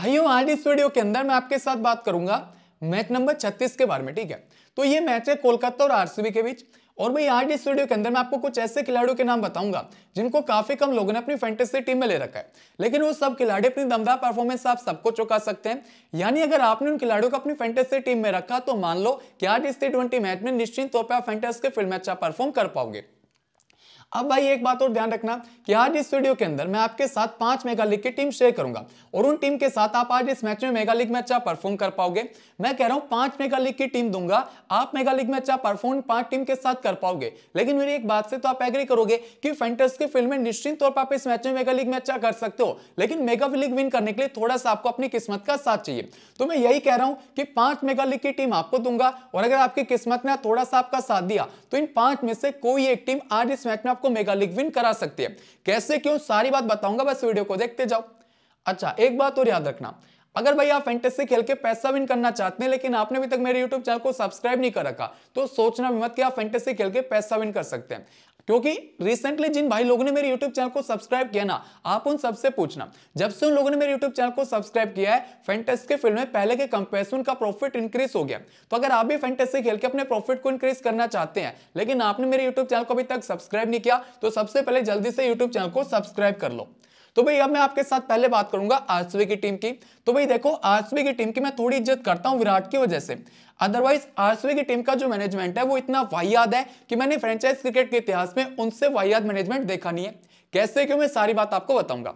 भाइयों आज इस वीडियो के अंदर मैं आपके साथ बात करूंगा मैच नंबर 36 के बारे में ठीक है तो ये मैच है कोलकाता और आरसीबी के बीच और भाई आज इस वीडियो के अंदर मैं आपको कुछ ऐसे खिलाड़ियों के नाम बताऊंगा जिनको काफी कम लोगों ने अपनी फैंटेसी टीम में ले रखा है लेकिन वो सब खिलाड़ी अपनी दमदार परफॉर्मेंस आप सबको चुका सकते हैं यानी अगर आपने उन खिलाड़ियों को अपनी फैंटेसी टीम में रखा तो मान लो कि आज इस टी मैच में निश्चित तौर पर आप फेंटेस के फील्ड अच्छा परफॉर्म कर पाओगे अब भाई एक बात और ध्यान रखना कि आज इस वीडियो के अंदर मैं आपके साथ पांच मेगालिक की टीम शेयर करूंगा और उन टीम के साथ आप आज इस मैच में मेगालिक में अच्छा परफॉर्म कर पाओगे मैं कह रहा हूं पांच मेगालिक की टीम दूंगा आप मेगालिक में अच्छा परफॉर्म पांच टीम के साथ कर पाओगे लेकिन मेरी एक बात से तो आप एग्री करोगे कि फेंटर्स की फील्ड में निश्चित तौर पर आप इस मैच में मेगालिक में अच्छा कर सकते हो लेकिन मेगा लीग विन करने के लिए थोड़ा सा आपको अपनी किस्मत का साथ चाहिए तो मैं यही कह रहा हूं कि पांच मेगालिक की टीम आपको दूंगा और अगर आपकी किस्मत ने थोड़ा सा आपका साथ दिया तो इन पांच में से कोई एक टीम आज इस मैच में आपको मेगा लीग विन करा सकती है कैसे क्यों सारी बात बताऊंगा बस वीडियो को देखते जाओ अच्छा एक बात और याद रखना अगर भाई आप फैंटेसी खेल के पैसा विन करना चाहते हैं लेकिन आपने अभी तक मेरे यूट्यूब चैनल को सब्सक्राइब नहीं कर रखा तो सोचना भी मत कि आप फैंटेसी खेल के पैसा विन कर सकते हैं क्योंकि रिसेंटली जिन भाई लोगों ने मेरे YouTube चैनल को सब्सक्राइब किया ना आप उन सबसे पूछना जब से उन लोगों ने मेरे YouTube चैनल को सब्सक्राइब किया है फेंटेस के फिल्म में पहले के कंपेरिजन का प्रॉफिट इंक्रीज हो गया तो अगर आप भी फेंटेसी खेल के अपने प्रॉफिट को इंक्रीज करना चाहते हैं लेकिन आपने मेरे यूट्यूब चैनल को अभी तक सब्सक्राइब नहीं किया तो सबसे पहले जल्दी से यूट्यूब चैनल को सब्सक्राइब कर लो तो भाई अब मैं आपके साथ पहले बात करूंगा आरसीबी की टीम की तो भाई देखो आरसीबी की टीम की मैं थोड़ी इज्जत करता हूं विराट की वजह से अदरवाइज आरसीबी की टीम का जो मैनेजमेंट है वो इतना वाहियाद है कि मैंने फ्रेंचाइज क्रिकेट के इतिहास में उनसे वाहियाद मैनेजमेंट देखा नहीं है कैसे क्यों मैं सारी बात आपको बताऊंगा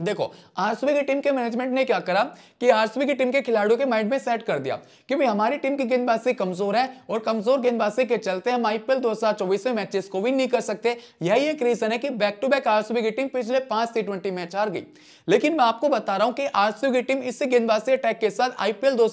देखो आरसीबी की टीम के मैनेजमेंट ने क्या करा कि आरसीबी की टीम के खिलाड़ियों के माइंड में सेट कर दिया कि भाई हमारी टीम की गेंदबाजी कमजोर है और कमजोर गेंदबाजी के चलते हम आईपीएल दो हजार चौबीस में मैचेस को विन नहीं कर सकते यही एक रीजन है कि बैक टू बैक आरसीबी की टीम पिछले पांच टी ट्वेंटी मैच हार गई लेकिन मैं आपको बता रहा हूं कि आरसीबी की टीम इसी गेंदबाजी अटैक के साथ आईपीएल दो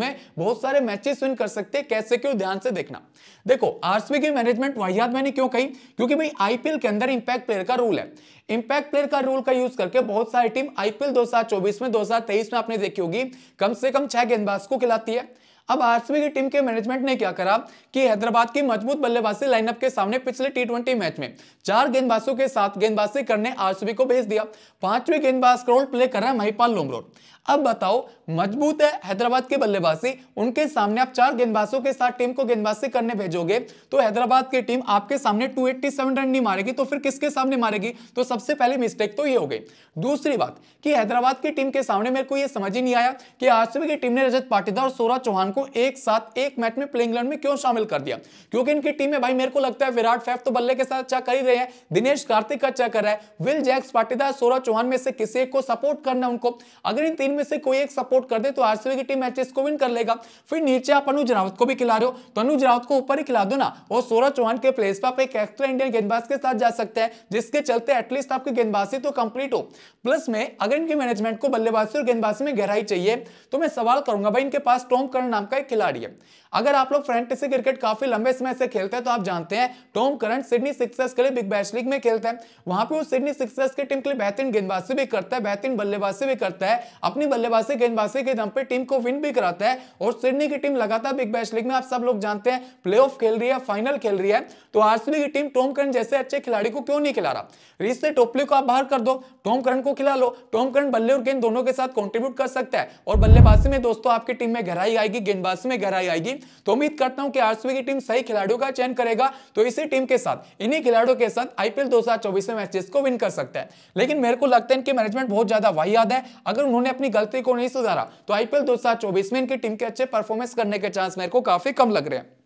में बहुत सारे मैचेस विन कर सकते हैं कैसे क्यों ध्यान से देखना देखो आरसीबी की मैनेजमेंट वाहियात मैंने क्यों कही क्योंकि भाई आईपीएल के अंदर इंपैक्ट प्लेयर का रूल है इंपैक्ट प्लेयर का रूल का यूज करके बहुत सारी टीम आईपीएल 2024 में 2023 में आपने देखी होगी कम से कम छह गेंदबाज को खिलाती है अब आरसीबी की टीम के मैनेजमेंट ने क्या करा कि हैदराबाद की मजबूत बल्लेबाजी लाइनअप के सामने पिछले टी मैच में चार गेंदबाजों के साथ गेंदबाजी करने आरसीबी को भेज दिया पांचवें गेंदबाज का रोल प्ले कर रहा है महिपाल लोमरोड अब बताओ मजबूत है हैदराबाद के बल्लेबाजी उनके सामने आप चार गेंदबाजों के साथ टीम को गेंदबाजी करने भेजोगे तो हैदराबाद की टीम आपके सामने 287 रन नहीं मारेगी तो फिर किसके सामने मारेगी तो सबसे पहले मिस्टेक तो ये हो गई दूसरी बात कि हैदराबाद की टीम के सामने मेरे को यह समझ ही नहीं आया कि आरसीबी की टीम ने रजत पाटीदार और सोरा चौहान को एक साथ एक मैच में प्लेइंग इलेवन में क्यों शामिल कर दिया क्योंकि इनकी टीम में भाई मेरे को लगता है विराट फैफ तो बल्ले के साथ अच्छा कर ही रहे हैं दिनेश कार्तिक अच्छा कर रहा है विल जैक्स पाटीदार सोरा चौहान में से किसी एक को सपोर्ट करना उनको अगर इन तीन में से कोई एक सपोर्ट कर दे तो आरसीबी की टीम मैचेस को विन कर लेगा फिर नीचे आप अनुज रावत को भी खिला रहे हो तो अनुज रावत को ऊपर ही खिला दो ना और सौरभ चौहान के प्लेस पर एक एक्स्ट्रा इंडियन गेंदबाज के साथ जा सकते हैं जिसके चलते एटलीस्ट आपकी गेंदबाजी तो कंप्लीट हो प्लस में अगर इनके मैनेजमेंट को बल्लेबाजी और गेंदबाजी में गहराई चाहिए तो मैं सवाल करूंगा भाई इनके पास टॉम कर्ण नाम का एक खिलाड़ी है अगर आप लोग फ्रेंटेसी क्रिकेट काफी लंबे समय से खेलते हैं तो आप जानते हैं टॉम करंट सिडनी सिक्सर्स के लिए बिग बैश लीग में खेलते हैं वहां पे वो सिडनी सिक्सर्स की टीम के लिए बेहतरीन गेंदबाजी भी करता है बेहतरीन बल्लेबाजी भी करता है अपनी बल्लेबाजी गेंदबाजी के दम पे टीम को विन भी कराता है और सिडनी की टीम लगातार बिग बैश लीग में आप सब लोग जानते हैं प्ले खेल रही है फाइनल खेल रही है तो आरसीबी की टीम टॉम करंट जैसे अच्छे खिलाड़ी को क्यों नहीं खिला रहा रिश्ते टोपले को आप बाहर कर दो टॉम करंट को खिला लो टॉम करंट बल्ले और गेंद दोनों के साथ कॉन्ट्रीब्यूट कर सकता है और बल्लेबाजी में दोस्तों आपकी टीम में गहराई आएगी गेंदबाजी में गहराई आएगी तो उम्मीद करता हूं कि आरसीबी की टीम सही खिलाड़ियों का चयन करेगा तो इसी टीम के साथ इन्हीं खिलाड़ियों के साथ आईपीएल दो में मैचेस को विन कर सकता है लेकिन मेरे को लगता है इनके मैनेजमेंट बहुत ज्यादा वाहियात है अगर उन्होंने अपनी गलती को नहीं सुधारा तो आईपीएल दो में इनकी टीम के अच्छे परफॉर्मेंस करने के चांस मेरे को काफी कम लग रहे हैं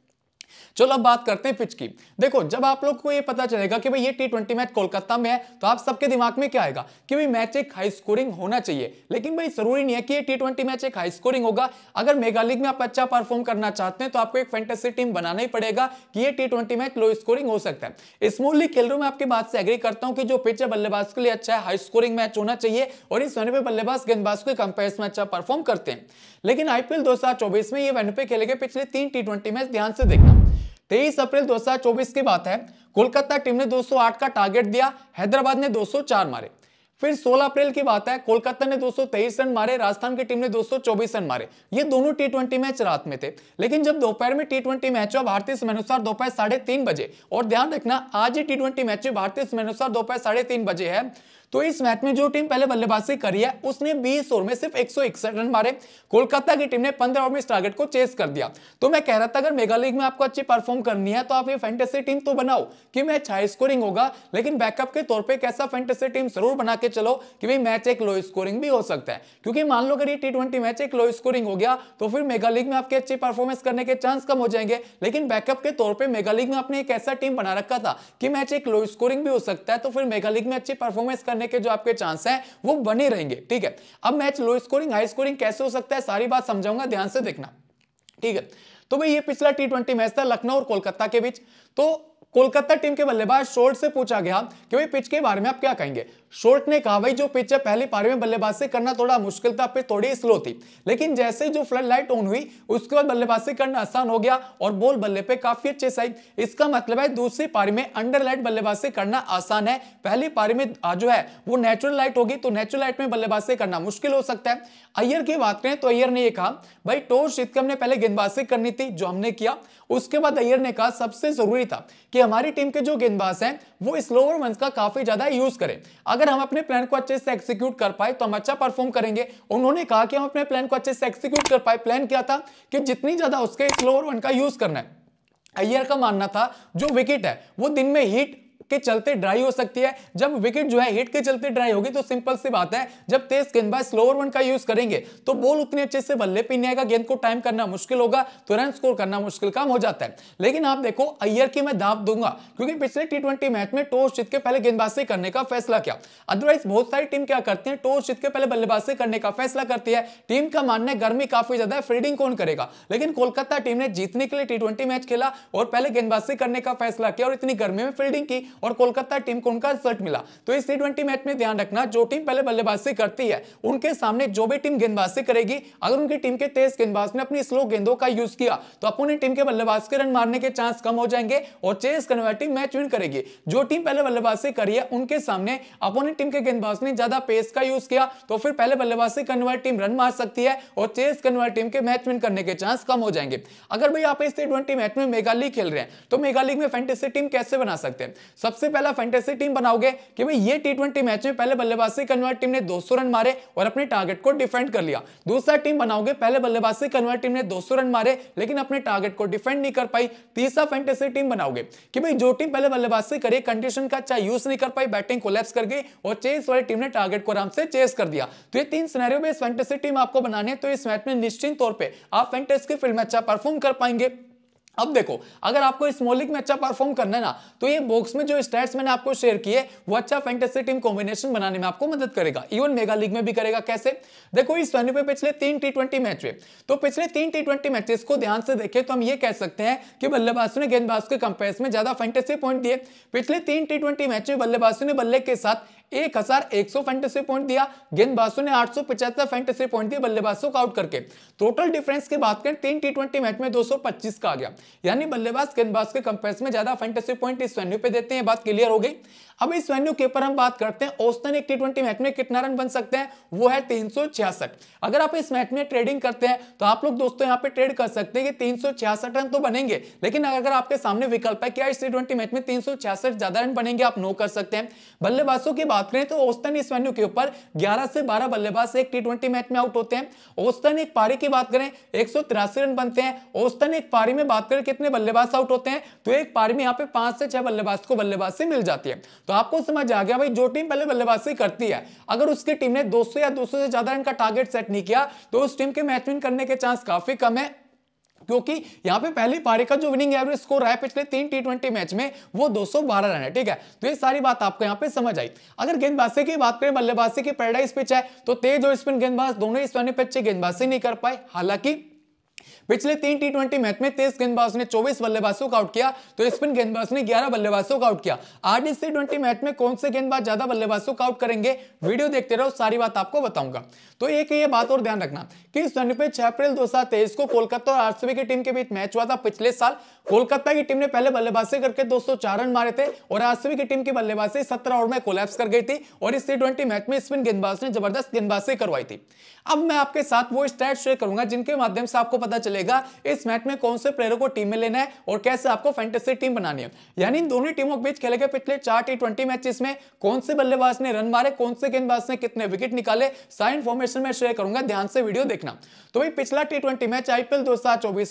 चलो अब बात करते हैं पिच की देखो जब आप लोग को ये पता चलेगा कि भाई ये टी ट्वेंटी मैच कोलकाता में है तो आप सबके दिमाग में क्या आएगा कि भाई मैच एक हाई स्कोरिंग होना चाहिए लेकिन भाई जरूरी नहीं है कि ये टी ट्वेंटी मैच एक हाई स्कोरिंग होगा अगर मेगा लीग में आप अच्छा परफॉर्म करना चाहते हैं तो आपको एक फैंटेसी टीम बनाना ही पड़ेगा कि ये टी मैच लो स्कोरिंग हो सकता है स्मॉल लीग खेल रहा हूं आपकी बात से एग्री करता हूँ कि जो पिच है बल्लेबाज के लिए अच्छा है हाई स्कोरिंग मैच होना चाहिए और इस वेन्यू पे बल्लेबाज गेंदबाज के कंपेयर में अच्छा परफॉर्म करते हैं लेकिन आईपीएल दो में ये वेन्यू पे खेले गए पिछले तीन टी मैच ध्यान से देखना तेईस अप्रैल 2024 की बात है कोलकाता टीम ने 208 का टारगेट दिया हैदराबाद ने 204 मारे फिर 16 अप्रैल की बात है कोलकाता ने 223 रन मारे राजस्थान की टीम ने 224 रन मारे ये दोनों टी ट्वेंटी मैच रात में थे लेकिन जब दोपहर में टी ट्वेंटी मैच हुआ भारतीय समय अनुसार दोपहर साढ़े तीन बजे और ध्यान रखना आज ही टी मैच भारतीय समय अनुसार दोपहर साढ़े तीन बजे है तो इस मैच में जो टीम पहले बल्लेबाजी करी है उसने बीस ओवर में सिर्फ एक रन मारे कोलकाता की टीम ने पंद्रह ओवर में इस टारगेट को चेस कर दिया तो मैं कह रहा था अगर मेगा लीग में आपको अच्छी परफॉर्म करनी है तो आप ये फैंटेसी टीम तो बनाओ कि मैच हाई स्कोरिंग होगा लेकिन बैकअप के तौर पर कैसा फैंटेसी टीम जरूर बना के चलो कि भाई मैच एक लो स्कोरिंग भी हो सकता है क्योंकि मान लो अगर ये टी मैच एक लो स्कोरिंग हो गया तो फिर मेगा लीग में आपके अच्छी परफॉर्मेंस करने के चांस कम हो जाएंगे लेकिन बैकअप के तौर पर मेगा लीग में आपने एक ऐसा टीम बना रखा था कि मैच एक लो स्कोरिंग भी हो सकता है तो फिर मेगा लीग में अच्छी परफॉर्मेंस करने करने के जो आपके चांस हैं वो बने रहेंगे ठीक है अब match low scoring high scoring कैसे हो सकता है सारी बात समझाऊंगा ध्यान से देखना ठीक है तो भाई ये पिछला टी ट्वेंटी मैच था लखनऊ और कोलकाता के बीच तो कोलकाता टीम के बल्लेबाज शोर से पूछा गया कि भाई पिच के बारे में आप क्या कहेंगे शोर्ट ने कहा भाई जो पिच है पहली पारी में बल्लेबाज से करना थोड़ा मुश्किल था पिच थोड़ी स्लो थी लेकिन जैसे जो फ्लड लाइट ऑन हुई उसके बाद बल्लेबाज से करना आसान हो गया और बॉल बल्ले पे काफी अच्छे साई इसका मतलब है दूसरी पारी में अंडर लाइट बल्लेबाज से करना आसान है पहली पारी में जो है वो नेचुरल लाइट होगी तो नेचुरल लाइट में बल्लेबाज से करना मुश्किल हो सकता है अय्यर की बात करें तो अयर ने यह कहा भाई टॉस शितकम ने पहले गेंदबाज से करनी थी जो हमने किया उसके बाद अयर ने कहा सबसे जरूरी था कि हमारी टीम के जो गेंदबाज हैं वो स्लोवर वंस का काफी ज्यादा यूज करें अगर अगर हम अपने प्लान को अच्छे से एक्सिक्यूट कर पाए तो हम अच्छा परफॉर्म करेंगे उन्होंने कहा कि हम अपने प्लान को अच्छे से एक्सिक्यूट कर पाए प्लान क्या था कि जितनी ज्यादा उसके फ्लोर वन का यूज करना है अय्यर का मानना था जो विकेट है वो दिन में हीट के चलते ड्राई हो सकती है जब विकेट जो है हिट के चलते ड्राई होगी तो सिंपल सी बात है जब तेज गेंदबाज स्लोअर वन का यूज करेंगे तो बॉल उतने अच्छे से बल्ले पीने आएगा गेंद को टाइम करना मुश्किल होगा तो रन स्कोर करना मुश्किल काम हो जाता है लेकिन आप देखो अय्यर की मैं दाप दूंगा क्योंकि पिछले टी मैच में टॉस जीत के पहले गेंदबाजी करने का फैसला किया अदरवाइज बहुत सारी टीम क्या करती है टॉस जीत के पहले बल्लेबाजी करने का फैसला करती है टीम का मानना है गर्मी काफी ज्यादा है फील्डिंग कौन करेगा लेकिन कोलकाता टीम ने जीतने के लिए टी मैच खेला और पहले गेंदबाजी करने का फैसला किया और इतनी गर्मी में फील्डिंग की और कोलकाता टीम को उनका रिजल्ट मिला तो इस टी मैच में ध्यान रखना जो टीम पहले बल्लेबाजी करती है उनके सामने जो भी टीम गेंदबाजी करेगी अगर उनकी टीम के तेज गेंदबाज ने अपनी स्लो गेंदों का यूज किया तो अपोनेंट टीम के बल्लेबाज के रन मारने के चांस कम हो जाएंगे और चेस करने वाली टीम मैच विन करेगी जो टीम पहले बल्लेबाजी करी है उनके सामने अपोनेंट टीम के गेंदबाज ने ज्यादा पेस का यूज किया तो फिर पहले बल्लेबाजी करने वाली टीम रन मार सकती है और चेस करने वाली टीम के मैच विन करने के चांस कम हो जाएंगे अगर भाई आप इस टी मैच में मेगा लीग खेल रहे हैं तो मेगा लीग में फैंटेसी टीम कैसे बना सकते हैं सबसे पहला फैंटेसी टीम बनाओगे कि भाई ये टी ट्वेंटी मैच में पहले बल्लेबाज से कन्वर्ट टीम ने 200 रन मारे और अपने टारगेट को डिफेंड कर लिया दूसरा टीम बनाओगे पहले बल्लेबाज से कन्वर्ट टीम ने 200 रन मारे लेकिन अपने टारगेट को डिफेंड नहीं कर पाई तीसरा फैंटेसी टीम बनाओगे कि भाई जो टीम पहले बल्लेबाज से करे कंडीशन का अच्छा यूज नहीं कर पाई बैटिंग कोलेप्स कर गई और चेस वाली टीम ने टारगेट को आराम से चेस कर दिया तो ये तीन सिनेरियो इस फैंटेसी टीम आपको बनाने तो इस मैच में निश्चित तौर पर आप फैंटेसी फील्ड में अच्छा परफॉर्म कर पाएंगे अब देखो अगर आपको इस मोलिक में अच्छा परफॉर्म करना है ना तो ये बॉक्स में जो स्टैट्स मैंने आपको शेयर किए वो अच्छा फैंटेसी टीम कॉम्बिनेशन बनाने में आपको मदद करेगा इवन मेगा लीग में भी करेगा कैसे देखो इस वेन्यू पे पिछले तीन टी ट्वेंटी मैच हुए तो पिछले तीन टी ट्वेंटी मैचेस को ध्यान से देखें तो हम ये कह सकते हैं कि बल्लेबाजों ने गेंदबाज के कंपेयर में ज्यादा फैंटेसी पॉइंट दिए पिछले तीन टी ट्वेंटी मैच में बल्लेबाजों ने बल्ले के साथ एक हजार एक सौ फैंटेसी पॉइंट दिया गेंदबाजों ने आठ सौ पचहत्तर फैंटेसी पॉइंट दिए बल्लेबाजों को आउट करके टोटल डिफरेंस की बात करें तीन टी ट्वेंटी मैच में दो सौ पच्चीस का आ गया यानी बल्लेबाज गेंदबाज के कंपेयर में ज्यादा फैंटेसी पॉइंट इस वेन्यू पे देते हैं बात क्लियर हो गई अब इस वेन्यू के ऊपर हम बात करते हैं औसतन एक टी मैच में कितना रन बन सकते हैं वो है तीन अगर आप इस मैच में ट्रेडिंग करते हैं तो आप लोग दोस्तों यहाँ पे ट्रेड कर सकते हैं कि तीन रन तो बनेंगे लेकिन अगर आपके सामने विकल्प है क्या इस टी मैच में तीन ज्यादा रन बनेंगे आप नो कर सकते हैं बल्लेबाजों की बात करें तो औस्तन इस वेन्यू के ऊपर ग्यारह से बारह बल्लेबाज एक टी मैच में आउट होते हैं औस्तन एक पारी की बात करें एक रन बनते हैं औस्तन एक पारी में बात करें कितने बल्लेबाज आउट होते हैं तो एक पारी में यहाँ पे पांच से छह बल्लेबाज को बल्लेबाज से मिल जाती है तो आपको समझ आ गया भाई जो टीम पहले बल्लेबाजी करती है अगर उसकी टीम ने दो या दो से ज्यादा रन का टारगेट सेट नहीं किया तो उस टीम के मैच विन करने के चांस काफी कम है क्योंकि यहां पे पहली पारी का जो विनिंग एवरेज स्कोर रहा है पिछले तीन टी ट्वेंटी मैच में वो 212 रन है ठीक है तो ये सारी बात आपको यहां पे समझ आई अगर गेंदबाजी की बात करें बल्लेबाजी की पैराडाइज पिच है तो तेज और स्पिन गेंदबाज दोनों ही स्वर्ण पिच से गेंदबाजी नहीं कर पाए हालांकि पिछले तीन टी ट्वेंटी मैच में तेज गेंदबाज ने चौबीस बल्लेबाजों को आउट किया तो स्पिन गेंदबाज ने ग्यारह बल्लेबाजों को आउट किया आज इस टी मैच में कौन से गेंदबाज ज्यादा बल्लेबाजों को आउट करेंगे वीडियो देखते रहो सारी बात आपको बताऊंगा तो एक ये बात और ध्यान रखना कि इस रन पे छह अप्रैल दो को कोलकाता और आरसीबी की टीम के बीच मैच हुआ था पिछले साल कोलकाता की टीम ने पहले बल्लेबाजी करके 204 रन मारे थे और आरसीबी की टीम की बल्लेबाजी सत्रह ओवर में कोलैप्स कर गई थी और इस टी मैच में स्पिन गेंदबाज ने जबरदस्त गेंदबाजी करवाई थी अब मैं आपके साथ वो स्टैट शेयर करूंगा जिनके माध्यम से आपको पता चलेगा इस मैच में कौन से प्लेयरों को टीम में लेना है और कैसे आपको फैंटेसी टीम बनानी है यानी इन दोनों टीमों के बीच खेले गए पिछले चार टी ट्वेंटी मैचेस में कौन से बल्लेबाज ने रन मारे कौन से गेंदबाज ने कितने विकेट निकाले सारी इन्फॉर्मेशन में शेयर करूंगा ध्यान से वीडियो देखना तो भाई पिछला टी मैच आईपीएल दो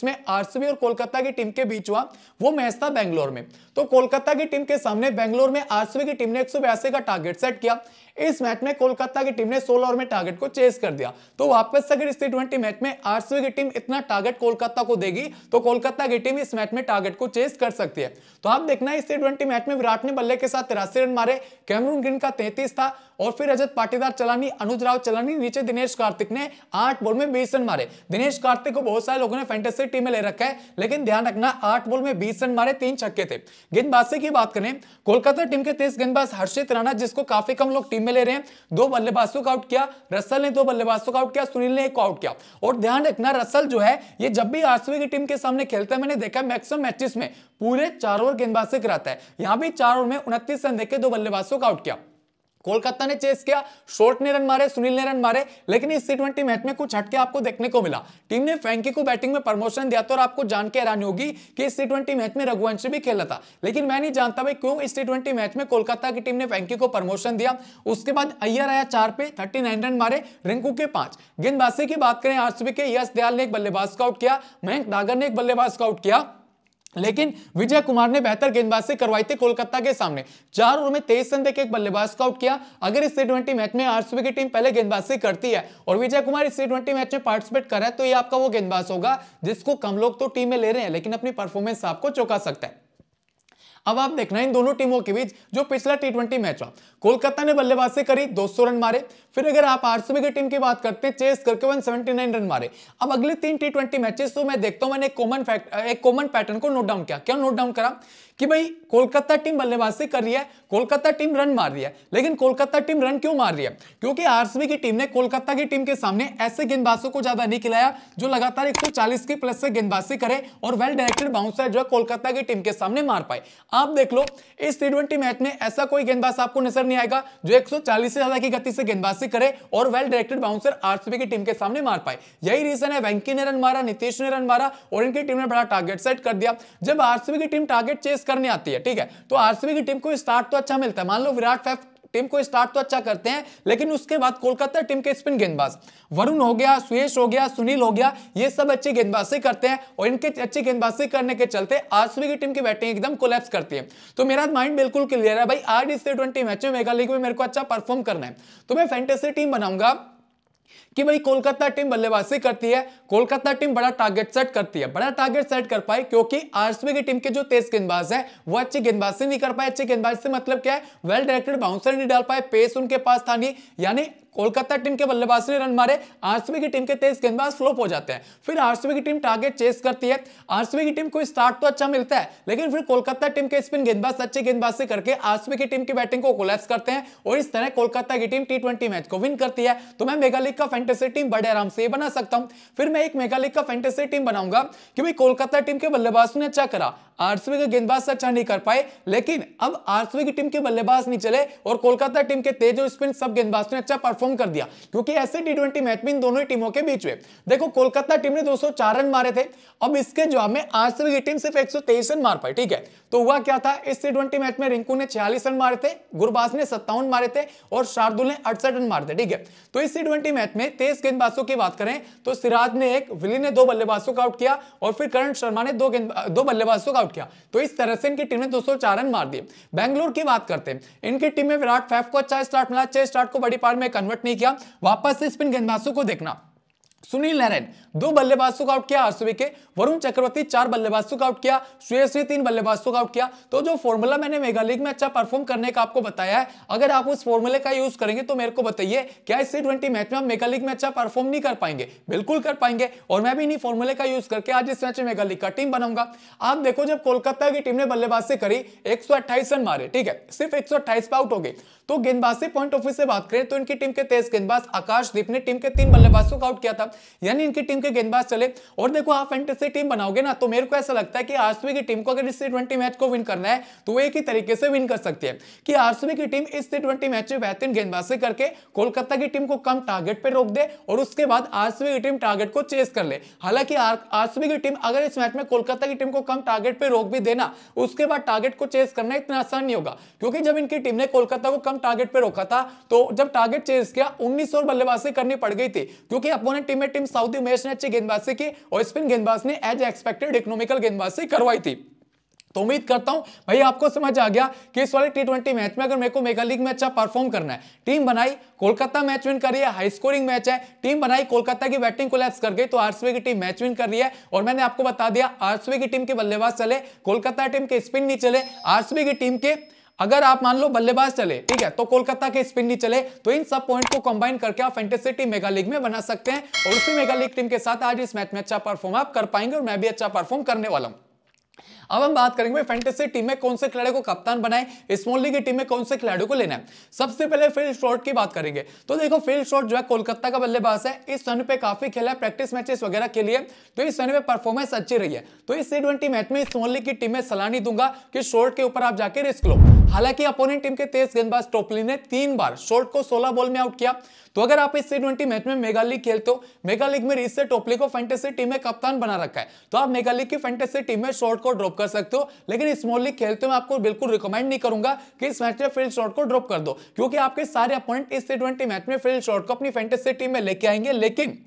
में आरसीबी और कोलकाता की टीम के बीच हुआ वो मैच था बैंगलोर में तो कोलकाता की टीम के सामने बैंगलोर में आरसीबी की टीम ने एक का टारगेट सेट किया इस मैच में कोलकाता की टीम ने सोलह ओवर में टारगेट को चेस कर दिया तो वापस अगर इस टी मैच में आरसीबी की टीम इतना टारगेट कोलकाता को देगी तो कोलकाता की टीम इस मैच में टारगेट को चेस कर सकती है तो आप देखना इस टी मैच में विराट ने बल्ले के साथ तिरासी रन मारे कैमरून ग्रीन का तैतीस था और फिर रजत पाटीदार चलानी अनुज राव चलानी नीचे दिनेश कार्तिक ने आठ बॉल में बीस रन मारे दिनेश कार्तिक को बहुत सारे लोगों ने फैंटेसी टीम में ले रखा है लेकिन ध्यान रखना आठ बॉल में बीस रन मारे तीन छक्के थे गेंदबाजी की बात करें कोलकाता टीम के तेज गेंदबाज हर्षित राणा जिसको काफी कम लोग टीम में में ले रहे हैं दो बल्लेबाजों का आउट किया रसल ने दो बल्लेबाजों का आउट किया सुनील ने एक आउट किया और ध्यान रखना रसल जो है ये जब भी आरसीबी की टीम के सामने खेलता है मैंने देखा मैक्सिमम मैचेस में पूरे चार ओवर गेंदबाज से कराता है यहां भी चार ओवर में उनतीस रन देकर दो बल्लेबाजों का आउट किया कोलकाता ने चेस किया शोर्ट ने रन मारे सुनील ने रन मारे लेकिन इस टी मैच में कुछ हटके आपको देखने को मिला टीम ने फैंकी को बैटिंग में प्रमोशन दिया तो और आपको जान के हैरानी होगी कि इस टी मैच में रघुवंशी भी खेला था लेकिन मैं नहीं जानता भाई क्यों इस टी मैच में कोलकाता की टीम ने फैंकी को प्रमोशन दिया उसके बाद अय्यर आया चार पे थर्टी रन मारे रिंकू के पांच गेंदबाजी की बात करें आरसीबी के यश दयाल ने एक बल्लेबाज का आउट किया मयंक नागर ने एक बल्लेबाज का आउट किया लेकिन विजय कुमार ने बेहतर गेंदबाजी करवाई थी कोलकाता के सामने चार ओवर में तेईस रन देकर एक बल्लेबाज का आउट किया अगर इस टी मैच में आरसीबी की टीम पहले गेंदबाजी करती है और विजय कुमार इस टी मैच में पार्टिसिपेट कर रहा है तो ये आपका वो गेंदबाज होगा जिसको कम लोग तो टीम में ले रहे हैं लेकिन अपनी परफॉर्मेंस आपको चौका सकता है अब आप देखना इन दोनों टीमों के बीच जो पिछला टी मैच हुआ कोलकाता ने बल्लेबाजी करी 200 रन मारे फिर अगर आप आरसीबी की टीम की बात करते हैं चेस करके 179 रन मारे अब अगले तीन टी ट्वेंटी मैचेस तो मैं देखता हूं मैंने एक कॉमन फैक्ट एक कॉमन पैटर्न को नोट डाउन किया क्या नोट डाउन करा कि भाई कोलकाता टीम बल्लेबाजी कर रही है कोलकाता टीम रन मार रही है लेकिन कोलकाता टीम रन क्यों मार रही है क्योंकि आरसीबी की टीम ने कोलकाता की टीम के सामने ऐसे गेंदबाजों को ज्यादा नहीं खिलाया जो लगातार 140 के प्लस से गेंदबाजी करे और वेल डायरेक्टेड बाउंसर जो है कोलकाता की टीम के सामने मार पाए आप देख लो इस टी मैच में ऐसा कोई गेंदबाज आपको नजर नहीं आएगा जो 140 से ज्यादा की गति से गेंदबाजी करे और वेल डायरेक्टेड बाउंसर आरसीबी की टीम के सामने मार पाए यही रीजन है वेंकी ने रन मारा नीतीश ने रन मारा और इनकी टीम ने बड़ा टारगेट सेट कर दिया जब आरसीबी की टीम टारगेट चेस करने आती है ठीक है तो आरसीबी की टीम को स्टार्ट तो अच्छा मिलता है मान लो विराट टीम को स्टार्ट तो अच्छा करते हैं लेकिन उसके बाद कोलकाता टीम के स्पिन गेंदबाज वरुण हो गया सुयेश हो गया सुनील हो गया ये सब अच्छी गेंदबाजी करते हैं और इनके अच्छी गेंदबाजी करने के चलते आरसीबी की टीम की बैटिंग एकदम कोलेप्स करती है तो मेरा माइंड बिल्कुल क्लियर है भाई आज इससे ट्वेंटी मैचों मेगा लीग में मेरे को अच्छा परफॉर्म करना है तो मैं फैंटेसी टीम बनाऊंगा कि भाई कोलकाता टीम बल्लेबाजी करती है कोलकाता टीम बड़ा टारगेट सेट करती है बड़ा टारगेट सेट कर पाई क्योंकि आरसीबी की टीम के जो तेज गेंदबाज है वो अच्छी गेंदबाजी नहीं कर पाए अच्छी गेंदबाजी से मतलब क्या है वेल डायरेक्टेड बाउंसर नहीं डाल पाए पेस उनके पास था नहीं यानी कोलकाता टीम के बल्लेबाज ने रन मारे आरसीबी की टीम के तेज गेंदबाज फ्लोप हो जाते हैं फिर आरसीबी की टीम टारगेट चेस करती है आरसीबी की टीम को स्टार्ट तो अच्छा मिलता है लेकिन फिर कोलकाता टीम के स्पिन गेंदबाज अच्छे गेंदबाज से करके आरसीबी की टीम की बैटिंग को कोलैप्स करते हैं और इस तरह कोलकाता की टीम टी मैच को विन करती है तो मैं मेगा लीग का फेंटेसी टीम बड़े आराम से बना सकता हूं फिर मैं एक मेगा लीग का फेंटेसी टीम बनाऊंगा कि भाई कोलकाता टीम के बल्लेबाज ने अच्छा करा आरसीबी का गेंदबाज अच्छा नहीं कर पाए लेकिन अब आरसीबी की टीम के बल्लेबाज नहीं चले और कोलकाता टीम के तेज और स्पिन सब गेंदबाज ने अच्छा परफॉर्म कर दिया क्योंकि ऐसे टी ट्वेंटी मैच भी इन दोनों ही टीमों के बीच में देखो कोलकाता टीम ने 204 रन मारे थे अब इसके जवाब में आज तक टीम सिर्फ 123 रन मार पाई ठीक है तो हुआ क्या था इस टी मैच में रिंकू ने छियालीस रन मारे थे गुरबाज ने सत्तावन मारे थे और शार्दुल ने अड़सठ रन मारे थे ठीक है तो इस टी मैच में तेईस गेंदबाजों की बात करें तो सिराज ने एक विली ने दो बल्लेबाजों को आउट किया और फिर करण शर्मा ने दो दो बल्लेबाजों को आउट किया तो इस तरह से इनकी टीम ने 204 रन मार दिए बैंगलोर की बात करते हैं इनकी टीम में विराट फैफ को अच्छा स्टार्ट मिला छह स्टार्ट को बड़ी पार में कन्वर्ट कन्वर्ट नहीं किया वापस से स्पिन गेंदबाजों को देखना सुनील नारायण दो बल्लेबाजों को आउट किया आरसीबी के वरुण चक्रवर्ती चार बल्लेबाजों को आउट किया श्रेयसी तीन बल्लेबाजों को आउट किया तो जो फॉर्मूला मैंने मेगा लीग में अच्छा परफॉर्म करने का आपको बताया है अगर आप उस फॉर्मूले का यूज करेंगे तो मेरे को बताइए क्या इस ट्वेंटी मैच में आप मेगा लीग में अच्छा परफॉर्म नहीं कर पाएंगे बिल्कुल कर पाएंगे और मैं भी इन्हीं फॉर्मूले का यूज करके आज इस मैच में मेगा लीग का टीम बनाऊंगा आप देखो जब कोलकाता की टीम ने बल्लेबाज से करी एक रन मारे ठीक है सिर्फ एक पे आउट हो गए तो गेंदबाज से पॉइंट ऑफ व्यू से बात करें तो इनकी टीम के तेज गेंदबाज आकाशदीप ने टीम के तीन बल्लेबाजों को आउट किया था यानी इनकी टीम के गेंदबाज चले और देखो आप फैंटेसी टीम बनाओगे ना तो मेरे को ऐसा लगता है कि आरसीबी की टीम को अगर इस टी मैच को विन करना है तो एक ही तरीके से विन कर सकती है कि आरसीबी की टीम इस टी मैच में बेहतरीन गेंदबाजी करके कोलकाता की टीम को कम टारगेट पर रोक दे और उसके बाद आरसीबी की टीम टारगेट को चेस कर ले हालांकि आरसीबी की टीम अगर इस मैच में कोलकाता की टीम को कम टारगेट पर रोक भी देना उसके बाद टारगेट को चेस करना इतना आसान नहीं होगा क्योंकि जब इनकी टीम ने कोलकाता को कम टारगेट पर रोका था तो जब टारगेट चेस किया उन्नीस ओवर बल्लेबाजी करनी पड़ गई थी क्योंकि अपोनेंट टीम में टीम साउथी मैच ने अच्छी गेंदबाजी की और स्पिन गेंदबाज ने एज एक्सपेक्टेड इकोनॉमिकल गेंदबाजी करवाई थी तो उम्मीद करता हूं भाई आपको समझ आ गया कि इस वाले टी ट्वेंटी मैच में अगर मेरे को मेगा लीग में अच्छा परफॉर्म करना है टीम बनाई कोलकाता मैच विन कर रही है हाई स्कोरिंग मैच है टीम बनाई कोलकाता की बैटिंग कोलैप्स कर गई तो आरसीबी की टीम मैच विन कर रही है और मैंने आपको बता दिया आरसीबी की टीम के बल्लेबाज चले कोलकाता टीम के स्पिन नहीं चले आरसीबी की टीम के अगर आप मान लो बल्लेबाज चले ठीक है तो कोलकाता के स्पिन नहीं चले तो इन सब पॉइंट को कंबाइन करके आप फेंटेसिटी मेगा लीग में बना सकते हैं और उसी मेगा लीग टीम के साथ आज इस मैच में अच्छा परफॉर्म आप कर पाएंगे और मैं भी अच्छा परफॉर्म करने वाला हूं अब हम बात करेंगे फैंटेसी टीम में कौन से खिलाड़ी को कप्तान बनाए स्मॉल लीग की टीम में कौन से खिलाड़ियों को लेना है सबसे पहले फील्ड शॉर्ट की बात करेंगे तो देखो फील्ड शॉर्ट जो है कोलकाता का बल्लेबाज है इस सन पे काफी खेला है प्रैक्टिस मैचेस वगैरह के लिए तो इस सन पे परफॉर्मेंस अच्छी रही है तो इस टी मैच में स्मॉल लीग की टीम में सलाह नहीं दूंगा कि शॉर्ट के ऊपर आप जाके रिस्क लो हालांकि अपोनेंट टीम के तेज गेंदबाज टोपली ने तीन बार शॉर्ट को सोलह बॉल में आउट किया तो अगर आप इस टी ट्वेंटी मैच में मेगा लीग खेलते हो मेगा लीग में रिसे टोपली को फैंटेसी टीम में कप्तान बना रखा है तो आप मेगा लीग की फैंटेसी टीम में शॉर्ट को ड्रॉप कर सकते हो लेकिन स्मॉल लीग खेलते हुए आपको बिल्कुल रिकमेंड नहीं करूंगा कि इस मैच में फील्ड शॉर्ट को ड्रॉप कर दो क्योंकि आपके सारे अपॉइंट इस टी मैच में फील्ड शॉर्ट को अपनी फैंटेसी टीम में लेके आएंगे लेकिन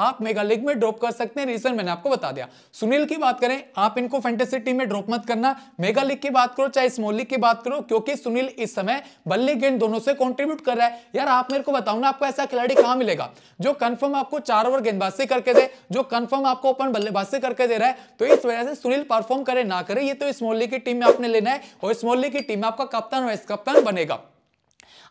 आप मेगा लीग में ड्रॉप कर सकते हैं रीजन मैंने आपको बता दिया सुनील की बात करें आप इनको फैंटेसी टीम में ड्रॉप मत करना मेगा लीग की बात करो चाहे स्मॉल लीग की बात करो क्योंकि सुनील इस समय बल्ले गेंद दोनों से कॉन्ट्रीब्यूट कर रहा है यार आप मेरे को बताओ ना आपको ऐसा खिलाड़ी कहां मिलेगा जो कन्फर्म आपको चार ओवर गेंदबाजी करके दे जो कन्फर्म आपको ओपन बल्लेबाजी करके दे रहा है तो इस वजह से सुनील परफॉर्म करे ना करे ये तो स्मॉल लीग की टीम में आपने लेना है और स्मॉल लीग की टीम में आपका कप्तान वाइस कप्तान बनेगा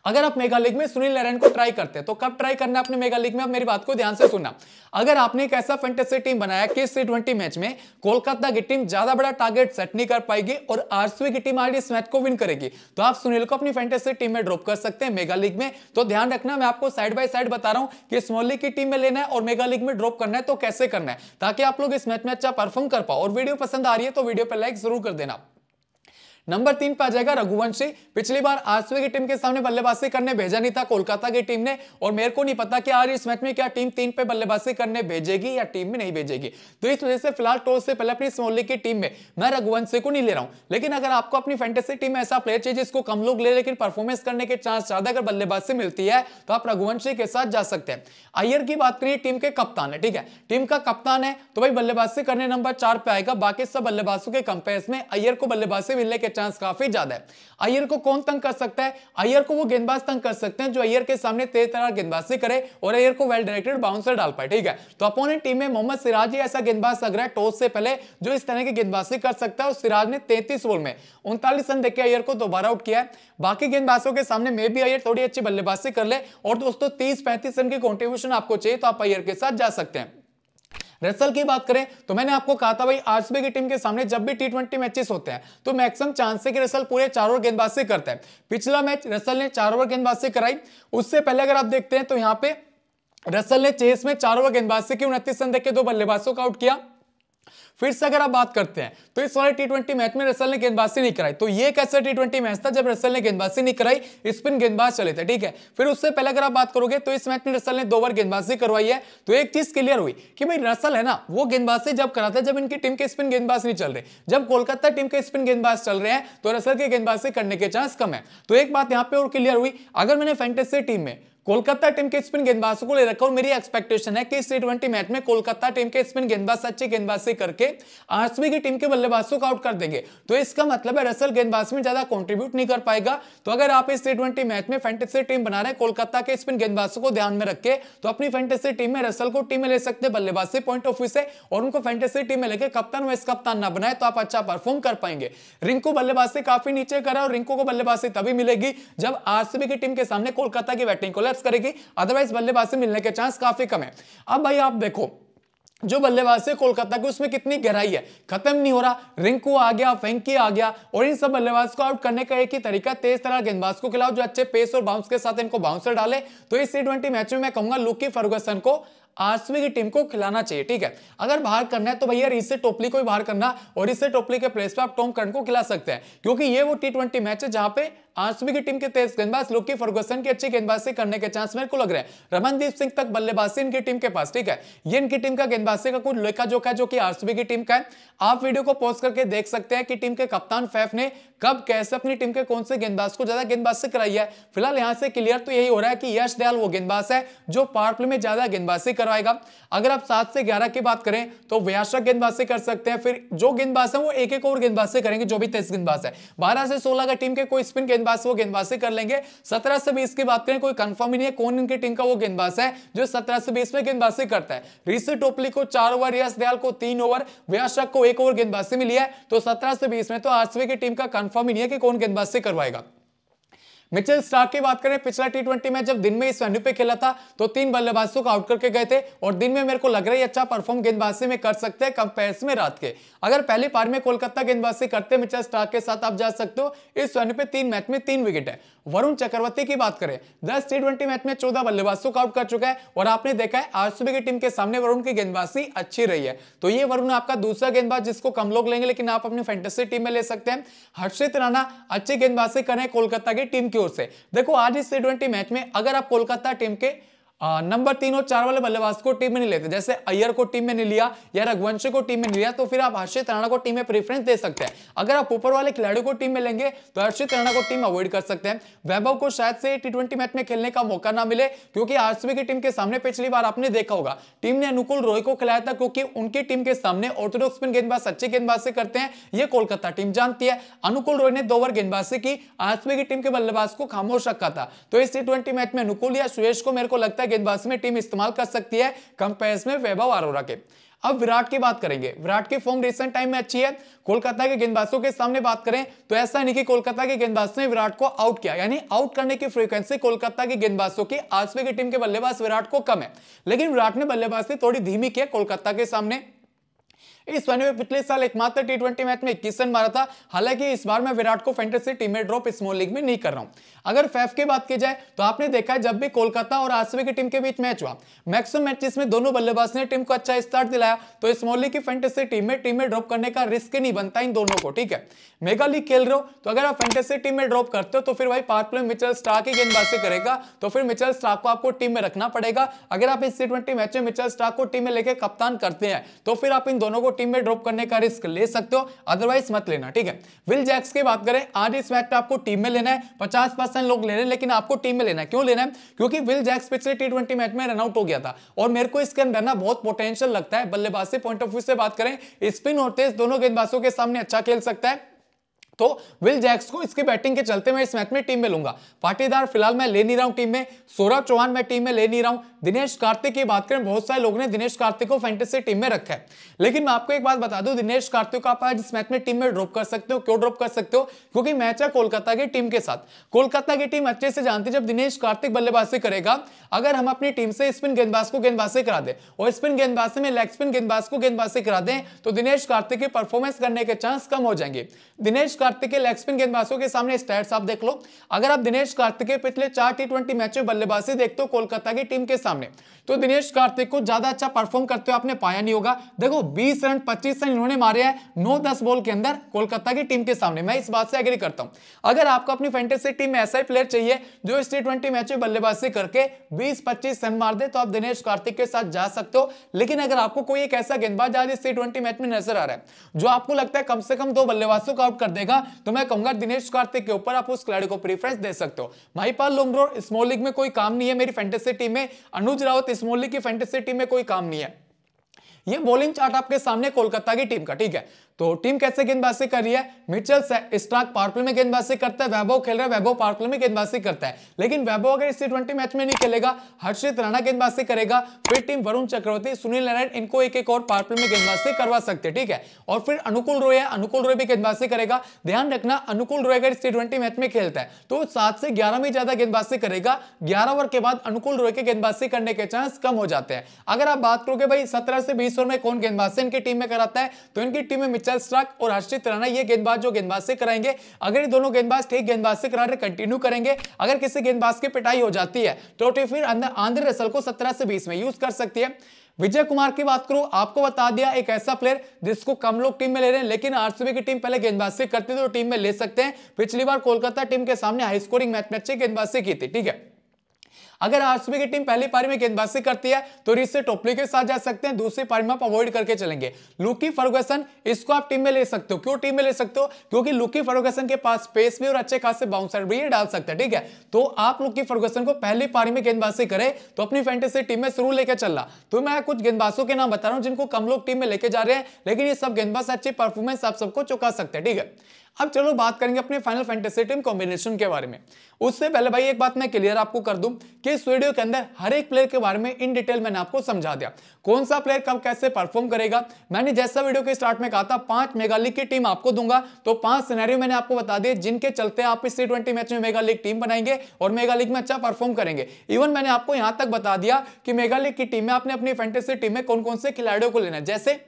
अगर आप मेगा लीग में सुनील नारायण को ट्राई करते हैं तो कब ट्राई करना आपने मेगा लीग में आप मेरी बात को ध्यान से सुना अगर आपने एक ऐसा फेंटेसी टीम बनाया कि इस मैच में कोलकाता की टीम ज्यादा बड़ा टारगेट सेट नहीं कर पाएगी और आरसीबी की टीम आज इस मैच को विन करेगी तो आप सुनील को अपनी फेंटेसी टीम में ड्रॉप कर सकते हैं मेगा लीग में तो ध्यान रखना मैं आपको साइड बाय साइड बता रहा हूं कि स्मोली की टीम में लेना है और मेगा लीग में ड्रॉप करना है तो कैसे करना है ताकि आप लोग इस मैच में अच्छा परफॉर्म कर पाओ और वीडियो पसंद आ रही है तो वीडियो पर लाइक जरूर कर देना नंबर तीन पे आ जाएगा रघुवंशी पिछली बार आरसीबी की टीम के सामने बल्लेबाजी करने भेजा नहीं था कोलकाता की टीम ने और मेरे को नहीं पता कि आज इस मैच में क्या टीम तीन पे बल्लेबाजी करने भेजेगी या टीम में नहीं भेजेगी तो इस वजह से फिलहाल टॉस से पहले अपनी स्मोली की टीम में मैं रघुवंशी को नहीं ले रहा हूं लेकिन अगर आपको अपनी फैंटेसी टीम में ऐसा प्लेयर चाहिए जिसको कम लोग ले लेकिन परफॉर्मेंस करने के चांस ज्यादा अगर बल्लेबाजी मिलती है तो आप रघुवंशी के साथ जा सकते हैं अयर की बात करिए टीम के कप्तान है ठीक है टीम का कप्तान है तो भाई बल्लेबाजी करने नंबर चार पे आएगा बाकी सब बल्लेबाजों के कंपेयर में अयर को बल्लेबाजी मिलने के चांस काफी ज्यादा है अयर को कौन तंग कर सकता है अयर को वो गेंदबाज तंग कर सकते हैं जो अयर के सामने तेज तरह गेंदबाजी करे और अयर को वेल डायरेक्टेड बाउंसर डाल पाए ठीक है तो अपोनेंट टीम में मोहम्मद सिराज ही ऐसा गेंदबाज लग रहा है टॉस से पहले जो इस तरह की गेंदबाजी कर सकता है और सिराज ने तैतीस बॉल में उनतालीस रन देकर अयर को दोबारा आउट किया है बाकी गेंदबाजों के सामने में भी अयर थोड़ी अच्छी बल्लेबाजी कर ले और दोस्तों तीस पैंतीस रन की कॉन्ट्रीब्यूशन आपको चाहिए तो आप अयर के साथ जा सकते हैं रसल की बात करें तो मैंने आपको कहा था भाई आरसीबी की टीम के सामने जब भी टी ट्वेंटी मैचेस होते हैं तो मैक्सिमम चांस है कि रसल पूरे चार ओवर गेंदबाज से करता है पिछला मैच रसल ने चार ओवर गेंदबाज से कराई उससे पहले अगर आप देखते हैं तो यहां पे रसल ने चेस में चार ओवर गेंदबाज से की उनतीस रन देख के दो बल्लेबाजों का आउट किया फिर से अगर आप बात करते हैं तो इस वाले टी मैच में रसल ने गेंदबाजी नहीं कराई तो ये कैसा टी मैच था जब रसल ने गेंदबाजी नहीं कराई स्पिन गेंदबाज चले थे ठीक है फिर उससे पहले अगर आप बात करोगे तो इस मैच में रसल ने दो बार गेंदबाजी करवाई है तो एक चीज क्लियर हुई कि भाई रसल है ना वो गेंदबाजी जब कराता है जब इनकी टीम के स्पिन गेंदबाज नहीं चल रहे जब कोलकाता टीम के स्पिन गेंदबाज चल रहे हैं तो रसल के गेंदबाजी करने के चांस कम है तो एक बात यहाँ पे और क्लियर हुई अगर मैंने फैंटेसी टीम में कोलकाता टीम के स्पिन गेंदबाजों को ले रखा और मेरी एक्सपेक्टेशन है कि इस टी मैच में कोलकाता टीम के स्पिन गेंदबाज अच्छी गेंदबाजी करके आरसीबी की टीम के बल्लेबाजों को आउट कर देंगे तो इसका मतलब है रसल गेंदबाज में ज्यादा कॉन्ट्रीब्यूट नहीं कर पाएगा तो अगर आप इस टी मैच में फेंटेसी टीम बना रहे हैं कोलकाता के स्पिन गेंदबाजों को ध्यान में रखे तो अपनी फेंटेसी टीम में रसल को टीम में ले सकते हैं बल्लेबाज से पॉइंट ऑफ व्यू से और उनको फेंटेसी टीम में लेकर कप्तान वाइस कप्तान न बनाए तो आप अच्छा परफॉर्म कर पाएंगे रिंकू बल्लेबाज से काफी नीचे करा और रिंकू को बल्लेबाजी तभी मिलेगी जब आरसीबी की टीम के सामने कोलकाता की बैटिंग को कॉन्टैक्ट करेगी अदरवाइज बल्लेबाज से मिलने के चांस काफी कम है अब भाई आप देखो जो बल्लेबाज है कोलकाता की उसमें कितनी गहराई है खत्म नहीं हो रहा रिंकू आ गया फेंकी आ गया और इन सब बल्लेबाज को आउट करने का एक ही तरीका तेज तरह गेंदबाज को खिलाओ जो अच्छे पेस और बाउंस के साथ इनको बाउंसर डाले तो इस टी ट्वेंटी मैच में मैं कहूंगा लुकी फर्गसन को आरसीबी की टीम को खिलाना चाहिए ठीक है अगर बाहर करना है तो भैया इससे टोपली को भी बाहर करना और इससे टोपली के प्लेस पर आप टॉम करन को खिला सकते हैं क्योंकि ये वो टी मैच है जहां पर आरसीबी की टीम के तेज गेंदबाज लुकी फर्गुसन की अच्छी गेंदबाजी करने के चांस मेरे को लग रहे हैं रमनदीप सिंह तक बल्लेबाजी इनकी टीम के पास ठीक है ये इनकी टीम का गेंदबाजी का कुछ लेखा जोखा जो कि आरसीबी की टीम का है आप वीडियो को पोस्ट करके देख सकते हैं कि टीम के कप्तान फैफ ने कब कैसे अपनी टीम के कौन से गेंदबाज को ज्यादा गेंदबाजी कराई है फिलहाल यहां से क्लियर तो यही हो रहा है कि यश दयाल वो गेंदबाज है जो पावर प्ले में ज्यादा गेंदबाजी करवाएगा अगर आप सात से ग्यारह की बात करें तो व्यासक गेंदबाजी कर सकते हैं फिर जो गेंदबाज है वो एक एक ओवर गेंदबाजी करेंगे जो भी तेज गेंदबाज है बारह से सोलह का टीम के कोई स्पिन गेंदबाज गेंदबाज वो गेंदबाजी कर लेंगे सत्रह से बीस की बात करें कोई कंफर्म ही नहीं है कौन इनकी टीम का वो गेंदबाज है जो सत्रह से बीस में गेंदबाजी करता है ऋषि टोपली को चार ओवर यश दयाल को तीन ओवर व्यासक को एक ओवर गेंदबाजी मिली है तो सत्रह से बीस में तो आरसीबी की टीम का कंफर्म ही नहीं है कि कौन गेंदबाजी करवाएगा मिचेल स्टार्क की बात करें पिछला टी ट्वेंटी मैच जब दिन में इस वेन्यू पे खेला था तो तीन बल्लेबाजों को आउट करके गए थे और दिन में मेरे को लग रहा है अच्छा परफॉर्म गेंदबाजी में कर सकते हैं कंपेयर में रात के अगर पहली पार में कोलकाता गेंदबाजी करते मिचेल स्टार्क के साथ आप जा सकते हो इस वेन्यू पे तीन मैच में तीन विकेट है वरुण चक्रवर्ती की बात करें दस टी ट्वेंटी मैच में चौदह बल्लेबाजों को आउट कर चुका है और आपने देखा है सुबह की टीम के सामने वरुण की गेंदबाजी अच्छी रही है तो ये वरुण आपका दूसरा गेंदबाज जिसको कम लोग लेंगे लेकिन आप अपनी फैंटेसी टीम में ले सकते हैं हर्षित राणा अच्छी गेंदबाजी करें कोलकाता की टीम की की ओर से देखो आज इस टी मैच में अगर आप कोलकाता टीम के नंबर तीन और चार वाले बल्लेबाज को टीम में नहीं लेते जैसे अय्यर को टीम में नहीं लिया या रघुवंशी को टीम में नहीं लिया तो फिर आप हर्षित राणा को टीम में प्रेफरेंस दे सकते हैं अगर आप ऊपर वाले खिलाड़ियों को टीम में लेंगे तो हर्षित राणा को टीम अवॉइड कर सकते हैं वैभव को शायद से टी मैच में खेलने का मौका ना मिले क्योंकि आरसीबी की टीम के सामने पिछली बार आपने देखा होगा टीम ने अनुकूल रॉय को खिलाया था क्योंकि उनकी टीम के सामने ऑर्थोडॉक्स स्पिन गेंदबाज गेंदबाज गेंदबाजी करते हैं ये कोलकाता टीम जानती है अनुकूल रॉय ने दो ओवर गेंदबाजी की आरसीबी की टीम के बल्लेबाज को खामोश रखा था तो इस टी मैच में अनुकूल या सुरेश को मेरे को लगता है गेंदबाज में टीम इस्तेमाल कर सकती है कंपेयर में वैभव आरोरा के अब विराट की बात करेंगे विराट की फॉर्म रिसेंट टाइम में अच्छी है कोलकाता के गेंदबाजों के सामने बात करें तो ऐसा नहीं कि कोलकाता के गेंदबाज ने विराट को आउट किया यानी आउट करने की फ्रीक्वेंसी कोलकाता के गेंदबाजों की आरसीबी की टीम के बल्लेबाज विराट को कम है लेकिन विराट ने बल्लेबाजी थोड़ी धीमी किया कोलकाता के सामने इस में पिछले साल एकमात्र टी ट्वेंटी मैच में इक्कीस रन मारा था हालांकि इस बार मैं विराट को फैंटेसी टीम में ड्रॉप स्मॉल लीग में नहीं कर रहा हूं अगर फैफ की बात की जाए तो आपने देखा है जब भी कोलकाता और आरसीबी की टीम के बीच मैच हुआ मैक्सिमम मैचेस में दोनों बल्लेबाज ने टीम को अच्छा स्टार्ट दिलाया तो स्मॉल लीग की फैंटेसी टीम में टीम में ड्रॉप करने का रिस्क नहीं बनता इन दोनों को ठीक है मेगा लीग खेल रहे हो तो अगर आप फैंटेसी टीम में ड्रॉप करते हो तो फिर भाई पार्ट प्ले मिचल स्टार्क ही गेंदबाजी करेगा तो फिर मिचल स्टाक को आपको टीम में रखना पड़ेगा अगर आप इस टी ट्वेंटी मैच में मिचल स्टार्क को टीम में लेकर कप्तान करते हैं तो फिर आप इन दोनों को टीम में ड्रॉप करने का रिस्क ले सकते हो अदरवाइज मत लेना ठीक है विल जैक्स की बात करें आज इस मैच में आपको टीम में लेना है पचास लोग ले रहे हैं लेकिन आपको टीम में लेना है क्यों लेना है क्योंकि विल जैक्स पिछले टी ट्वेंटी मैच में रनआउट हो गया था और मेरे को इसके अंदर ना बहुत पोटेंशियल लगता है बल्लेबाज से पॉइंट ऑफ व्यू से बात करें स्पिन और तेज दोनों गेंदबाजों के सामने अच्छा खेल सकता है तो विल जैक्स को इसकी बैटिंग के चलते मैं इस मैच में टीम में लूंगा पाटीदार फिलहाल मैं ले नहीं रहा हूं टीम में सौरभ चौहान मैं टीम में ले नहीं रहा हूं दिनेश कार्तिक की बात करें बहुत सारे लोगों ने दिनेश कार्तिक को फैंटेसी टीम में रखा है लेकिन मैं आपको एक बात बता दूं दिनेश कार्तिक को आप आज इस मैच में टीम में ड्रॉप कर सकते हो क्यों ड्रॉप कर सकते हो क्योंकि मैच है कोलकाता की टीम के साथ कोलकाता की टीम अच्छे से जानती है जब दिनेश कार्तिक बल्लेबाजी करेगा अगर हम अपनी टीम से स्पिन गेंदबाज को गेंदबाजी करा दे और स्पिन गेंदबाजी में लेग स्पिन गेंदबाज को गेंदबाजी करा दें तो दिनेश कार्तिक की परफॉर्मेंस करने के चांस कम हो जाएंगे दिनेश कार्तिक के लेग स्पिन गेंदबाजों के सामने स्टैट्स आप देख लो अगर आप दिनेश कार्तिक के पिछले चार टी मैच में बल्लेबाजी देखते हो कोलकाता की टीम के साथ सामने तो दिनेश कार्तिक को ज्यादा अच्छा परफॉर्म करते हुए आपने पाया नहीं होगा देखो 20 रन 25 रन इन्होंने मारे हैं 9-10 बॉल के अंदर कोलकाता की टीम के सामने मैं इस बात से एग्री करता हूं अगर आपको अपनी फैंटेसी टीम में ऐसा ही प्लेयर चाहिए जो इस टी ट्वेंटी मैच में बल्लेबाजी करके बीस पच्चीस रन मार दे तो आप दिनेश कार्तिक के साथ जा सकते हो लेकिन अगर आपको कोई एक ऐसा गेंदबाज आज इस टी मैच में नजर आ रहा है जो आपको लगता है कम से कम दो बल्लेबाजों को आउट कर देगा तो मैं कहूंगा दिनेश कार्तिक के ऊपर आप उस खिलाड़ी को प्रीफरेंस दे सकते हो महिपाल लोमरो स्मॉल लीग में कोई काम नहीं है मेरी फैंटेसी टीम में अनुज रावत स्मोली की फैंटेसी टीम में कोई काम नहीं है ये बॉलिंग चार्ट आपके सामने कोलकाता की टीम का ठीक है तो टीम कैसे गेंदबाजी कर रही है मिचल स्ट्राक पार्कल में गेंदबाजी करता है वैभव खेल रहा है वैभव पार्कल में गेंदबाजी करता है लेकिन वैभव अगर इस टी मैच में नहीं खेलेगा हर्षित राणा गेंदबाजी करेगा फिर टीम वरुण चक्रवर्ती सुनील नारायण इनको एक एक और पार्कल में गेंदबाजी करवा सकते हैं ठीक है और फिर अनुकूल रोय है अनुकूल रोय भी गेंदबाजी करेगा ध्यान रखना अनुकूल रोय अगर इस ट्वेंटी मैच में खेलता है तो सात से ग्यारह में ज्यादा गेंदबाजी करेगा ग्यारह ओवर के बाद अनुकूल रोय के गेंदबाजी करने के चांस कम हो जाते हैं अगर आप बात करोगे भाई सत्रह से बीस ओवर में कौन गेंदबाजी इनकी टीम में कराता है तो इनकी टीम में मिचेल स्ट्रक और हर्षित राणा ये गेंदबाज जो गेंदबाज से कराएंगे अगर ये दोनों गेंदबाज ठीक गेंदबाज से करा रहे कंटिन्यू करेंगे अगर किसी गेंदबाज की पिटाई हो जाती है तो फिर आंध्र रसल को सत्रह से बीस में यूज कर सकती है विजय कुमार की बात करूं आपको बता दिया एक ऐसा प्लेयर जिसको कम लोग टीम में ले रहे हैं लेकिन आरसीबी की टीम पहले गेंदबाजी करती थी तो टीम में ले सकते हैं पिछली बार कोलकाता टीम के सामने हाई स्कोरिंग मैच में अच्छी गेंदबाजी की थी ठीक है अगर आरसीबी की टीम पहली पारी में गेंदबाजी करती है तो रिसे टोपली के साथ जा सकते हैं दूसरी पारी में आप अवॉइड करके चलेंगे लुकी फर्गसन इसको आप टीम में ले सकते हो क्यों टीम में ले सकते हो क्योंकि लुकी फर्गसन के पास स्पेस भी और अच्छे खासे बाउंसर भी डाल सकते हैं ठीक है तो आप लुकी फर्गसन को पहली पारी में गेंदबाजी करें तो अपनी फैंटेसी टीम में शुरू लेकर चल तो मैं कुछ गेंदबाजों के नाम बता रहा हूं जिनको कम लोग टीम में लेके जा रहे हैं लेकिन ये सब गेंदबाज अच्छी परफॉर्मेंस आप सबको चुका सकते हैं ठीक है अब चलो बात करेंगे अपने फाइनल फैंटेसी टीम कॉम्बिनेशन के बारे में उससे पहले भाई एक बात मैं क्लियर आपको कर दूं कि इस वीडियो के अंदर हर एक प्लेयर के बारे में इन डिटेल मैंने आपको समझा दिया कौन सा प्लेयर कब कैसे परफॉर्म करेगा मैंने जैसा वीडियो के स्टार्ट में कहा था पांच मेगा लीग की टीम आपको दूंगा तो पांच सिनेरियो मैंने आपको बता दिए जिनके चलते आप इस टी मैच में मेगा लीग टीम बनाएंगे और मेगा लीग में अच्छा परफॉर्म करेंगे इवन मैंने आपको यहां तक बता दिया कि मेगा लीग की टीम में आपने अपनी फैंटेसी टीम में कौन कौन से खिलाड़ियों को लेना है जैसे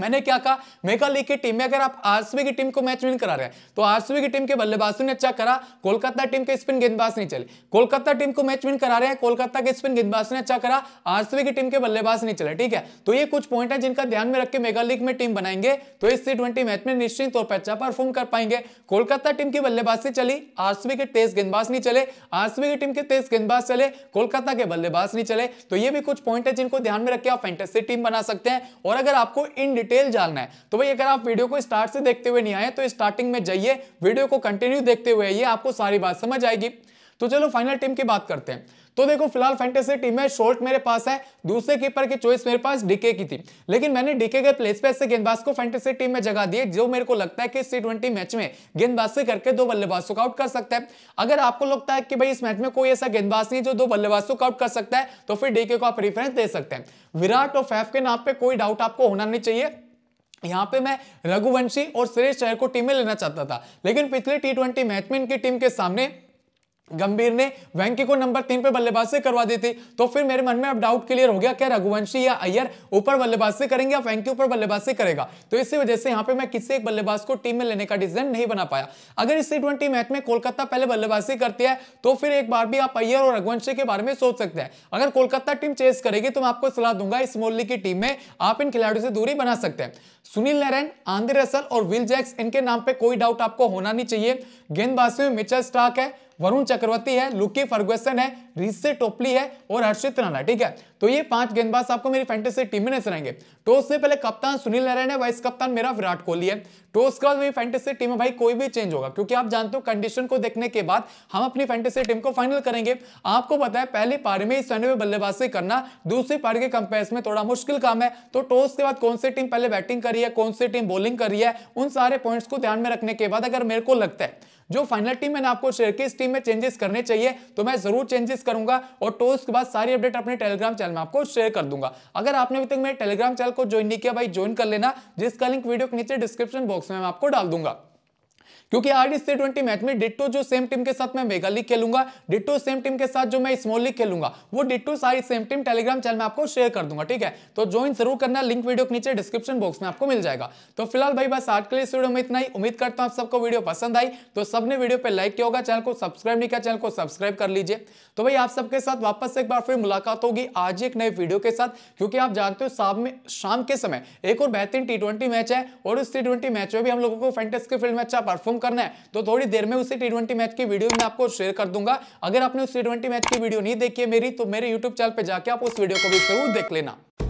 मैंने क्या कहा मैं कहा लेकिन टीम में अगर आप आरसीबी की टीम को मैच विन करा रहे हैं तो आरसीबी की टीम के बल्लेबाजों ने अच्छा करा कोलकाता टीम के स्पिन गेंदबाज नहीं चले कोलकाता टीम को मैच विन करा रहे हैं कोलकाता के स्पिन गेंदबाज ने अच्छा करा आरसीबी की टीम के बल्लेबाज नहीं चले ठीक है तो ये कुछ पॉइंट है जिनका ध्यान में रख के मेगा लीग में टीम बनाएंगे तो इस टी मैच में निश्चित तौर पर अच्छा परफॉर्म कर पाएंगे कोलकाता टीम की बल्लेबाजी चली आरसीबी के तेज गेंदबाज नहीं चले आरसीबी की टीम के तेज गेंदबाज चले कोलकाता के बल्लेबाज नहीं चले तो ये भी कुछ पॉइंट है जिनको ध्यान में रख आप फैंटेसी टीम बना सकते हैं और अगर आपको इन डिटेल जानना है तो भाई अगर आप वीडियो को स्टार्ट से देखते हुए नहीं आए तो स्टार्टिंग में जाइए वीडियो को कंटिन्यू देखते हुए आइए आपको सारी बात समझ आएगी तो चलो फाइनल टीम की बात करते हैं तो देखो फिलहाल फैंटेसी टीम में शॉर्ट मेरे पास है दूसरे कीपर की चॉइस मेरे पास डीके की थी लेकिन मैंने डीके के प्लेस पे ऐसे गेंदबाज को फैंटेसी टीम में जगह दी जो मेरे को लगता है कि सी ट्वेंटी मैच में गेंदबाज से करके दो बल्लेबाजों को आउट कर सकता है अगर आपको लगता है कि भाई इस मैच में कोई ऐसा गेंदबाज नहीं जो दो बल्लेबाजों को आउट कर सकता है तो फिर डीके को आप रिफरेंस दे सकते हैं विराट और फैफ के नाम पर कोई डाउट आपको होना नहीं चाहिए यहाँ पे मैं रघुवंशी और सुरेश चहर को टीम में लेना चाहता था लेकिन पिछले टी ट्वेंटी मैच में इनकी टीम के सामने गंभीर ने वैंकी को नंबर तीन पे बल्लेबाज से करवा दी थी तो फिर मेरे मन में अब डाउट क्लियर हो गया क्या रघुवंशी या अय्यर ऊपर बल्लेबाज से करेंगे या वैंकी ऊपर बल्लेबाज से करेगा तो इसी वजह से यहाँ पे मैं किसी एक बल्लेबाज को टीम में लेने का डिसीजन नहीं बना पाया अगर इस टी मैच में कोलकाता पहले बल्लेबाजी करती है तो फिर एक बार भी आप अय्यर और रघुवंशी के बारे में सोच सकते हैं अगर कोलकाता टीम चेस करेगी तो मैं आपको सलाह दूंगा इस मोल्ली की टीम में आप इन खिलाड़ियों से दूरी बना सकते हैं सुनील नारायण आंद्रे रसल और विल जैक्स इनके नाम पर कोई डाउट आपको होना नहीं चाहिए गेंदबाजी में मिचल स्टार्क है वरुण चक्रवर्ती है लुकी फर्गुसन है रिसे टोपली है और हर्षित राणा ठीक है तो ये पांच गेंदबाज आपको मेरी फैंटेसी टीम में नजर आएंगे टॉस तो से पहले कप्तान सुनील नारायण है वाइस कप्तान मेरा विराट कोहली है टॉस तो के बाद मेरी फैंटेसी टीम में भाई कोई भी चेंज होगा क्योंकि आप जानते हो कंडीशन को देखने के बाद हम अपनी फैंटेसी टीम को फाइनल करेंगे आपको पता है पहली पारी में इस में बल्लेबाजी करना दूसरी पारी के कंपेयर में थोड़ा मुश्किल काम है तो टॉस के बाद कौन सी टीम पहले बैटिंग करी है कौन सी टीम बॉलिंग करी है उन सारे पॉइंट्स को ध्यान में रखने के बाद अगर मेरे को लगता है जो फाइनल टीम मैंने आपको शेयर की इस टीम में चेंजेस करने चाहिए तो मैं जरूर चेंजेस करूंगा और टोस्ट के बाद सारी अपडेट अपने टेलीग्राम चैनल में आपको शेयर कर दूंगा अगर आपने अभी तक मेरे टेलीग्राम चैनल को ज्वाइन नहीं किया भाई ज्वाइन कर लेना जिसका लिंक वीडियो के नीचे डिस्क्रिप्शन बॉक्स में मैं आपको डाल दूंगा क्योंकि आज इस टी मैच में डिट्टो जो सेम टीम के साथ मैं मेगा लीग खेलूंगा डिट्टो सेम टीम के साथ जो मैं स्मॉल लीग खेलूंगा वो डिट्टो सारी सेम टीम टेलीग्राम चैनल में आपको शेयर कर दूंगा ठीक है तो ज्वाइन जरूर करना लिंक वीडियो के नीचे डिस्क्रिप्शन बॉक्स में आपको मिल जाएगा तो फिलहाल भाई बस आज के लिए इस वीडियो में इतना ही उम्मीद करता हूँ आप सबको वीडियो पसंद आई तो सबने वीडियो पर लाइक किया होगा चैनल को सब्सक्राइब नहीं किया चैनल को सब्सक्राइब कर लीजिए तो भाई आप सबके साथ वापस एक बार फिर मुलाकात होगी आज एक नए वीडियो के साथ क्योंकि आप जानते हो शाम में शाम के समय एक और बेहतरीन टी मैच है और उस टी मैच में भी हम लोगों को फैंटेस के फील्ड में अच्छा परफॉर्म परफॉर्म करना है तो थोड़ी देर में उसी टी मैच की वीडियो मैं आपको शेयर कर दूंगा अगर आपने उस टी मैच की वीडियो नहीं देखी है मेरी तो मेरे यूट्यूब चैनल पर जाकर आप उस वीडियो को भी जरूर देख लेना